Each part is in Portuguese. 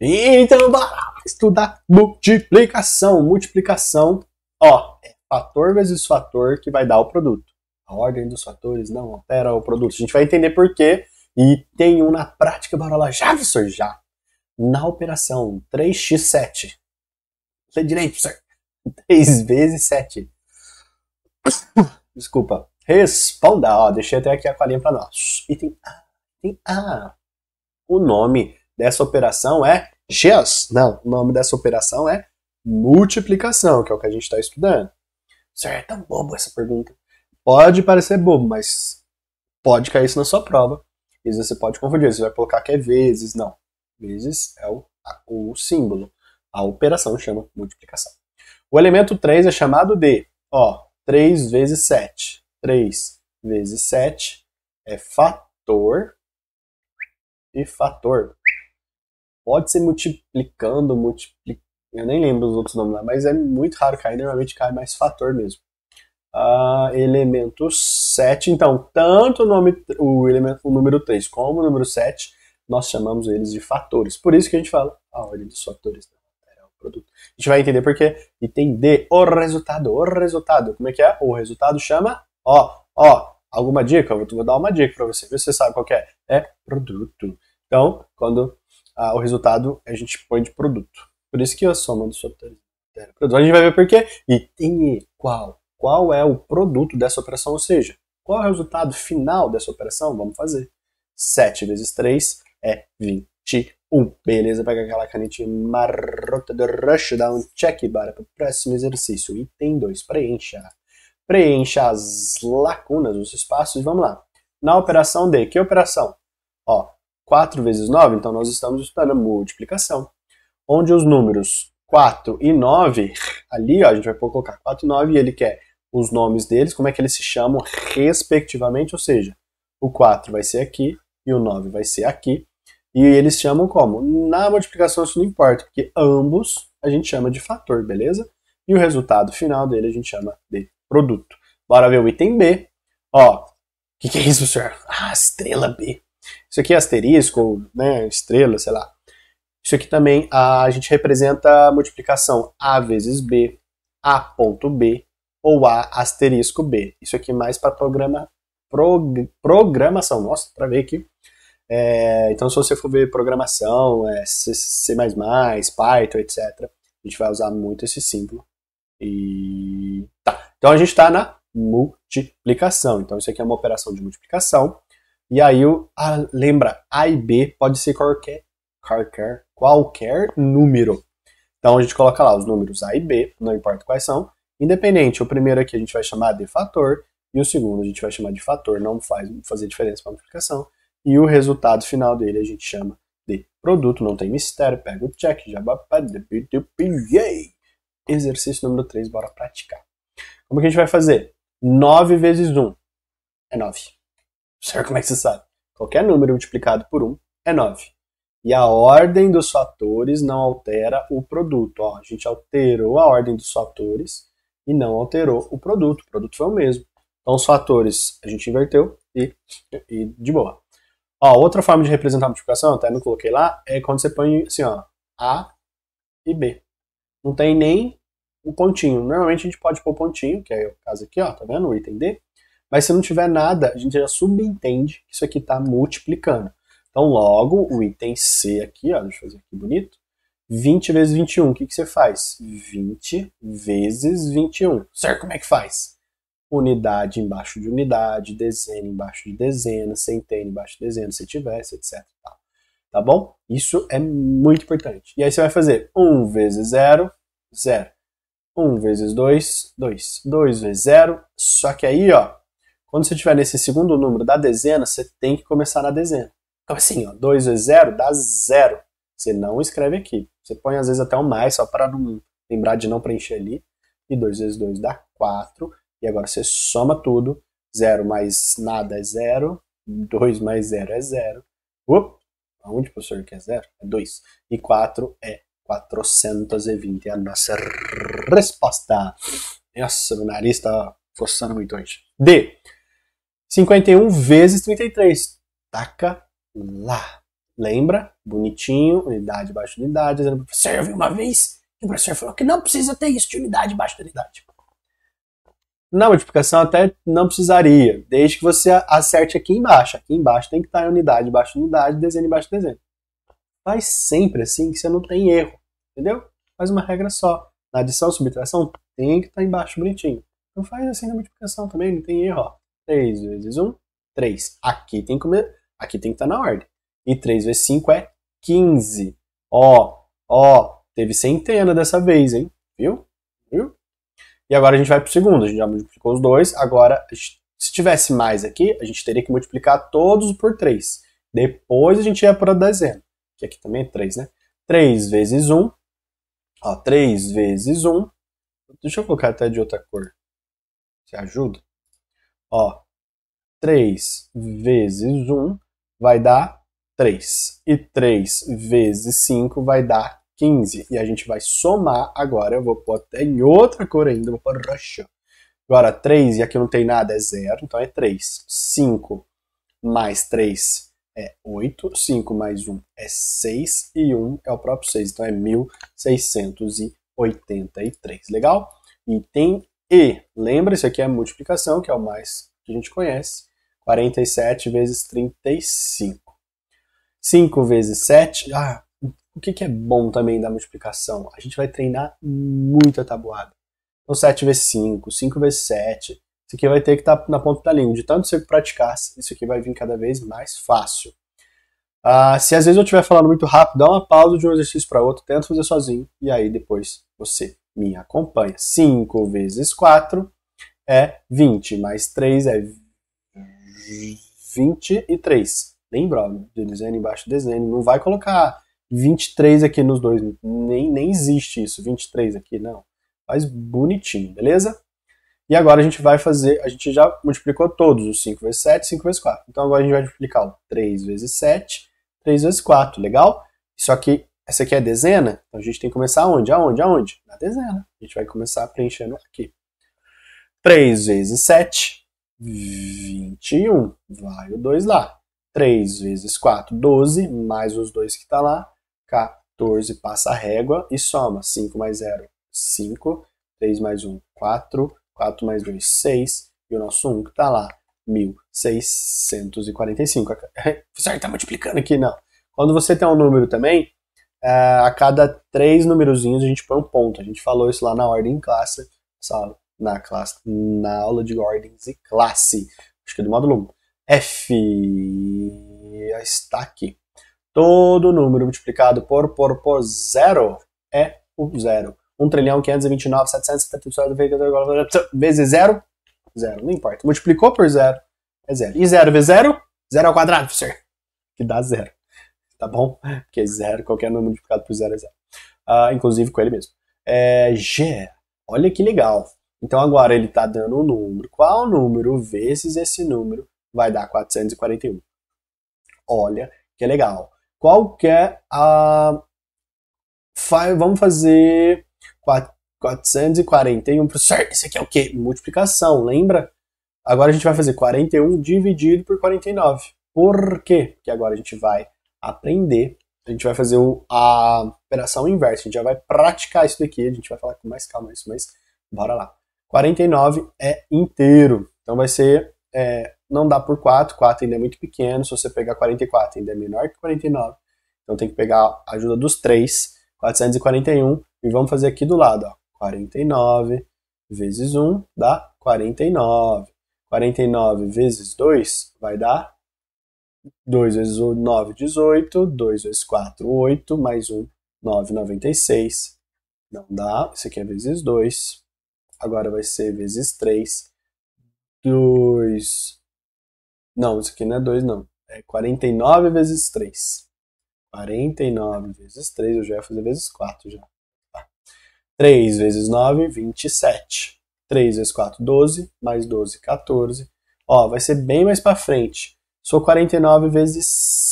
Então, bora estudar multiplicação. Multiplicação, ó, é fator vezes fator que vai dar o produto. A ordem dos fatores não altera o produto. A gente vai entender por quê. E tem um na prática, bora lá. Já, professor, já. Na operação 3x7. Lê direito, professor. 3 vezes 7. Desculpa. Responda, ó, deixei até aqui a colinha para nós. tem A. tem A. O nome dessa operação é Sheas. Não, o nome dessa operação é multiplicação, que é o que a gente está estudando. certo é tá tão bobo essa pergunta. Pode parecer bobo, mas pode cair isso na sua prova. E você pode confundir. Você vai colocar que é vezes. Não. Vezes é o, a, o símbolo. A operação chama multiplicação. O elemento 3 é chamado de, ó, 3 vezes 7. 3 vezes 7 é fator e fator pode ser multiplicando, multiplicando. Eu nem lembro os outros nomes lá, mas é muito raro cair, normalmente cai mais fator mesmo. Uh, elemento 7, então, tanto o, nome, o, elemento, o número 3 como o número 7, nós chamamos eles de fatores. Por isso que a gente fala a ordem dos fatores da produto. A gente vai entender por quê. D, o resultado, o resultado. Como é que é? O resultado chama, ó, ó, alguma dica? Eu vou dar uma dica para você, ver se você sabe qual é. É produto. Então, quando ah, o resultado a gente põe de produto. Por isso que a soma do software interno é produto. A gente vai ver por quê. Item E, qual? Qual é o produto dessa operação? Ou seja, qual é o resultado final dessa operação? Vamos fazer. 7 vezes 3 é 21. Beleza, pega aquela canetinha marrota do rush, dá um check para o próximo exercício. Item 2, preencha. Preencha as lacunas, os espaços, vamos lá. Na operação D, que operação? Ó, 4 vezes 9, então nós estamos estudando a multiplicação, onde os números 4 e 9, ali ó, a gente vai colocar 4 e 9 e ele quer os nomes deles, como é que eles se chamam respectivamente, ou seja, o 4 vai ser aqui e o 9 vai ser aqui, e eles chamam como? Na multiplicação isso não importa, porque ambos a gente chama de fator, beleza? E o resultado final dele a gente chama de produto. Bora ver o item B. Ó, o que, que é isso, senhor? Ah, estrela B. Isso aqui é asterisco, né, estrela, sei lá. Isso aqui também a, gente representa a multiplicação A vezes B, A ponto B ou A asterisco B. Isso aqui mais para programa, prog, programação. Nossa, para ver aqui. É, então, se você for ver programação, é, C, C++, Python, etc., a gente vai usar muito esse símbolo. E tá. Então, a gente está na multiplicação. Então, isso aqui é uma operação de multiplicação. E aí, o, lembra, A e B pode ser qualquer, qualquer, qualquer número. Então a gente coloca lá os números A e B, não importa quais são, independente. O primeiro aqui a gente vai chamar de fator, e o segundo a gente vai chamar de fator, não faz fazer diferença para a multiplicação. E o resultado final dele a gente chama de produto, não tem mistério, pega o check, já Exercício número 3, bora praticar. Como que a gente vai fazer? 9 vezes 1 é 9. Sabe como é que você sabe? Qualquer número multiplicado por 1 é 9. E a ordem dos fatores não altera o produto. Ó, a gente alterou a ordem dos fatores e não alterou o produto. O produto foi o mesmo. Então os fatores a gente inverteu e, e de boa. Ó, outra forma de representar a multiplicação, até não coloquei lá, é quando você põe assim, ó, A e B. Não tem nem o um pontinho. Normalmente a gente pode pôr pontinho, que é o caso aqui, ó, tá vendo? O item D. Mas se não tiver nada, a gente já subentende que isso aqui está multiplicando. Então, logo, o item C aqui, ó, deixa eu fazer aqui bonito, 20 vezes 21, o que, que você faz? 20 vezes 21. Certo, como é que faz? Unidade embaixo de unidade, dezena embaixo de dezena, centena embaixo de dezena, se tivesse, etc. Tá. tá bom? Isso é muito importante. E aí você vai fazer 1 vezes 0, 0. 1 vezes 2, 2. 2 vezes 0, só que aí, ó, quando você estiver nesse segundo número da dezena, você tem que começar na dezena. Então, assim, 2 vezes 0 dá 0. Você não escreve aqui. Você põe, às vezes, até um mais, só para não lembrar de não preencher ali. E 2 vezes 2 dá 4. E agora você soma tudo. 0 mais nada é 0. 2 mais 0 é 0. Up! Aonde, professor, quer 0? É 2. E 4 é 420. É a nossa resposta. Nossa, o nariz está forçando muito hoje. D. 51 vezes 33. Taca lá. Lembra? Bonitinho, unidade abaixo de unidade. Serve professor, uma vez que o professor falou que não precisa ter isso de unidade abaixo de unidade. Na multiplicação até não precisaria, desde que você acerte aqui embaixo. Aqui embaixo tem que estar em unidade abaixo de unidade, desenho embaixo de desenho. Faz sempre assim que você não tem erro, entendeu? Faz uma regra só. Na adição, subtração, tem que estar embaixo bonitinho. Então faz assim na multiplicação também, não tem erro. Ó. 3 vezes 1, 3. Aqui tem que, estar tá na ordem. E 3 vezes 5 é 15. Ó, ó, teve centena dessa vez, hein? Viu? Viu? E agora a gente vai para o segundo. A gente já multiplicou os dois. Agora, se tivesse mais aqui, a gente teria que multiplicar todos por 3. Depois a gente ia para a dezena. Que aqui também é 3, né? 3 vezes 1. Ó, 3 vezes 1. Deixa eu colocar até de outra cor. Você ajuda? Ó, 3 vezes 1 vai dar 3. E 3 vezes 5 vai dar 15. E a gente vai somar agora. Eu vou pôr até em outra cor ainda, vou pôr roxo. Agora, 3 e aqui não tem nada, é 0, então é 3. 5 mais 3 é 8. 5 mais 1 é 6. E 1 é o próprio 6, então é 1683. Legal? E tem e, lembra, isso aqui é multiplicação, que é o mais que a gente conhece. 47 vezes 35. 5 vezes 7. Ah, o que, que é bom também da multiplicação? A gente vai treinar muita tabuada. Então, 7 vezes 5, 5 vezes 7. Isso aqui vai ter que estar tá na ponta da língua. De tanto você praticar, isso aqui vai vir cada vez mais fácil. Ah, se às vezes eu estiver falando muito rápido, dá uma pausa de um exercício para outro, tenta fazer sozinho e aí depois você me acompanha. 5 vezes 4 é 20, mais 3 é 23. Lembra, né? desenho embaixo do desenho. Não vai colocar 23 aqui nos dois. Nem, nem existe isso, 23 aqui, não. Faz bonitinho, beleza? E agora a gente vai fazer, a gente já multiplicou todos, os 5 vezes 7, 5 vezes 4. Então agora a gente vai multiplicar o 3 vezes 7, 3 vezes 4, legal? Isso aqui essa aqui é a dezena, então a gente tem que começar aonde? Aonde? Aonde? Na dezena. A gente vai começar preenchendo aqui. 3 vezes 7, 21. Vai o 2 lá. 3 vezes 4, 12, mais os dois que está lá, 14, passa a régua e soma. 5 mais 0, 5. 3 mais 1, 4. 4 mais 2, 6. E o nosso 1 que está lá, 1645. Você está multiplicando aqui, não. Quando você tem um número também, é, a cada três númerozinhos a gente põe um ponto. A gente falou isso lá na ordem em classe, sala, na classe, na aula de ordens e classe, acho que é do módulo 1. F está aqui. Todo número multiplicado por por por zero é o zero. 1 trilhão 529 777 vezes zero, zero, não importa. Multiplicou por zero é zero. E zero vezes zero, zero ao quadrado, professor, que dá zero tá bom? Porque zero, qualquer número multiplicado por zero é zero. Uh, inclusive com ele mesmo. É, G, olha que legal. Então agora ele está dando um número. Qual número vezes esse número vai dar 441? Olha que legal. Qual que é a... Vamos fazer 4... 441 por certo. Isso aqui é o quê? Multiplicação, lembra? Agora a gente vai fazer 41 dividido por 49. Por quê? Porque agora a gente vai aprender. A gente vai fazer a operação inversa, a gente já vai praticar isso daqui, a gente vai falar com mais calma isso, mas bora lá. 49 é inteiro, então vai ser, é, não dá por 4, 4 ainda é muito pequeno, se você pegar 44 ainda é menor que 49, então tem que pegar a ajuda dos 3, 441, e vamos fazer aqui do lado, ó, 49 vezes 1 dá 49. 49 vezes 2 vai dar 2 vezes 9, 18. 2 vezes 4, 8. Mais 1, 9, 96. Não dá. Isso aqui é vezes 2. Agora vai ser vezes 3. 2. Não, isso aqui não é 2, não. É 49 vezes 3. 49 vezes 3, eu já ia fazer vezes 4 já. 3 tá. vezes 9, 27. 3 vezes 4, 12. Mais 12, 14. Ó, vai ser bem mais pra frente. Sou 49 vezes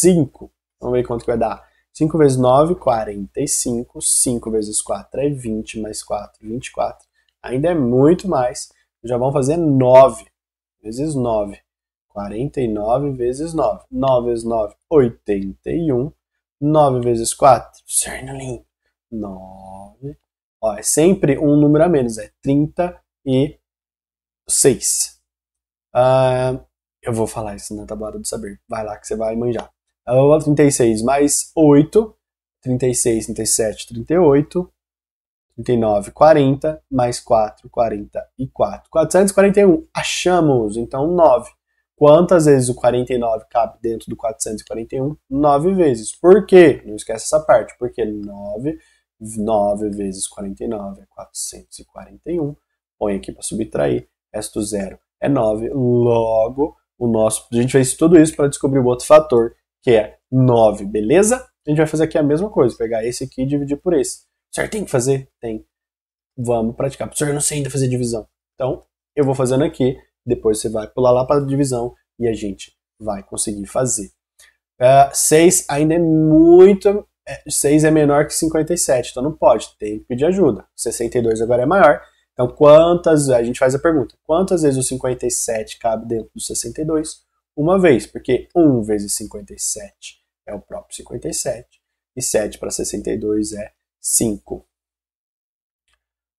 5. Vamos ver quanto que vai dar. 5 vezes 9, 45. 5 vezes 4 é 20, mais 4, 24. Ainda é muito mais. Já vamos fazer 9 vezes 9. 49 vezes 9. 9 vezes 9, 81. 9 vezes 4, cernolinho. 9. Ó, é sempre um número a menos, é 36. Uh, eu vou falar isso na tabuada do saber. Vai lá que você vai manjar. Então, é 36 mais 8, 36, 37, 38, 39, 40, mais 4, 44. 441. Achamos! Então, 9. Quantas vezes o 49 cabe dentro do 441? 9 vezes. Por quê? Não esquece essa parte. Porque 9, 9 vezes 49 é 441. Põe aqui para subtrair. Resto zero é 9. Logo, o nosso. A gente fez tudo isso para descobrir o outro fator, que é 9, beleza? A gente vai fazer aqui a mesma coisa, pegar esse aqui e dividir por esse. O senhor tem que fazer? Tem. Vamos praticar. O senhor não sei ainda fazer divisão. Então, eu vou fazendo aqui, depois você vai pular lá para a divisão e a gente vai conseguir fazer. 6 uh, ah, ainda é muito. 6 é, é menor que 57, então não pode, tem que pedir ajuda. 62 agora é maior, então, quantas, a gente faz a pergunta, quantas vezes o 57 cabe dentro do 62? Uma vez, porque 1 vezes 57 é o próprio 57, e 7 para 62 é 5.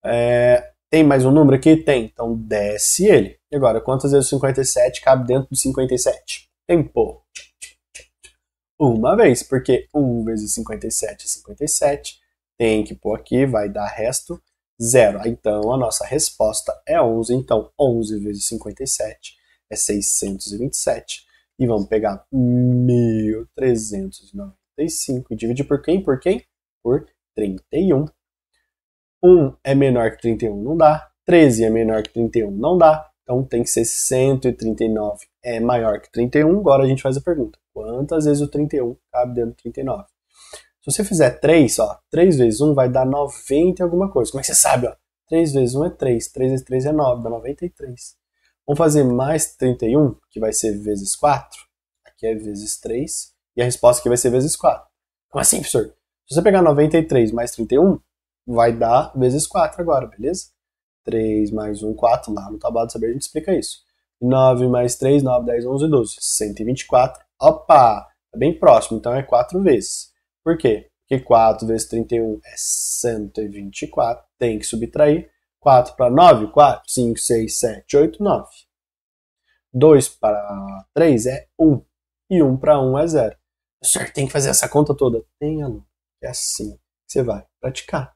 É, tem mais um número aqui? Tem. Então desce ele. E agora, quantas vezes o 57 cabe dentro do 57? Tempo. Uma vez, porque 1 vezes 57 é 57. Tem que pôr aqui, vai dar resto zero. Então, a nossa resposta é 11. Então, 11 vezes 57 é 627. E vamos pegar 1.395 e dividir por quem? Por quem? Por 31. 1 é menor que 31, não dá. 13 é menor que 31, não dá. Então, tem que ser 139 é maior que 31. Agora a gente faz a pergunta. Quantas vezes o 31 cabe dentro do 39? Se você fizer 3, ó, 3 vezes 1 vai dar 90 e alguma coisa. Como é que você sabe, ó? 3 vezes 1 é 3, 3 vezes 3 é 9, dá 93. Vamos fazer mais 31, que vai ser vezes 4. Aqui é vezes 3. E a resposta aqui vai ser vezes 4. Como assim, professor? Se você pegar 93 mais 31, vai dar vezes 4 agora, beleza? 3 mais 1, 4. Lá no tabuado de saber a gente explica isso. 9 mais 3, 9, 10, 11, 12. 124. Opa! tá bem próximo, então é 4 vezes. Por quê? Porque 4 vezes 31 é 124, tem que subtrair. 4 para 9, 4, 5, 6, 7, 8, 9. 2 para 3 é 1. E 1 para 1 é 0. O senhor tem que fazer essa conta toda? Tem, aluno. É assim que você vai praticar.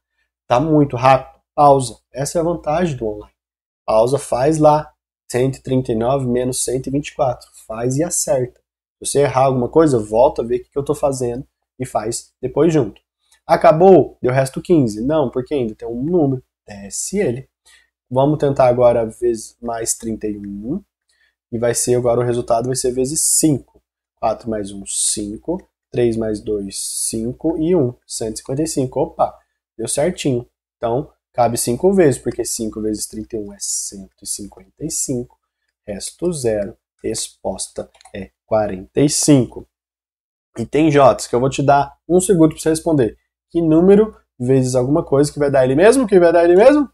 Tá muito rápido? Pausa. Essa é a vantagem do online. Pausa, faz lá. 139 menos 124. Faz e acerta. Se você errar alguma coisa, volta a ver o que eu estou fazendo e faz depois junto. Acabou, deu resto 15. Não, porque ainda tem um número, desce ele. Vamos tentar agora vezes mais 31. E vai ser agora o resultado vai ser vezes 5. 4 mais 1, 5. 3 mais 2, 5 e 1, 155. Opa, deu certinho. Então, cabe 5 vezes, porque 5 vezes 31 é 155. Resto zero. Resposta é 45. E tem Jots, que eu vou te dar um segundo para você responder. Que número vezes alguma coisa que vai dar ele mesmo? Que vai dar ele mesmo?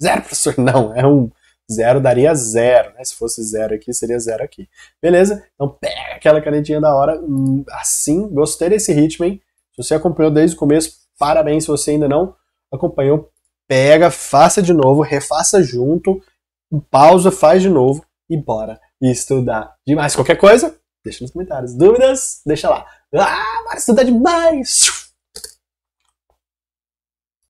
Zero, professor. Não, é um. Zero daria zero, né? Se fosse zero aqui, seria zero aqui. Beleza? Então pega aquela canetinha da hora. Hum, assim, gostei desse ritmo, hein? Se você acompanhou desde o começo, parabéns. Se você ainda não acompanhou, pega, faça de novo, refaça junto, pausa, faz de novo e bora estudar demais. Qualquer coisa, deixa nos comentários. Dúvidas? Deixa lá. Ah, Mário, estudar tá demais!